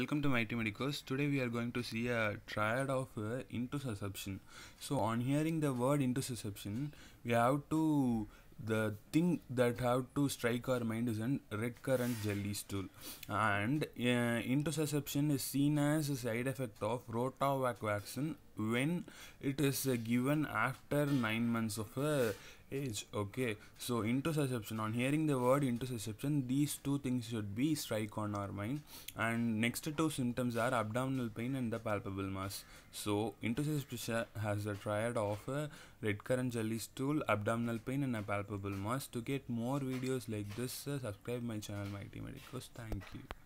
Welcome to Mighty Medicos. Today we are going to see a triad of uh, intussusception. So on hearing the word intussusception, we have to the thing that have to strike our mind is a red current jelly stool and uh, intussusception is seen as a side effect of rotavac vaccine when it is given after 9 months of uh, age okay so intussusception. on hearing the word intussusception, these two things should be strike on our mind and next two symptoms are abdominal pain and the palpable mass so intussusception has a triad of a uh, red currant jelly stool abdominal pain and a palpable mass to get more videos like this uh, subscribe my channel mighty medicos thank you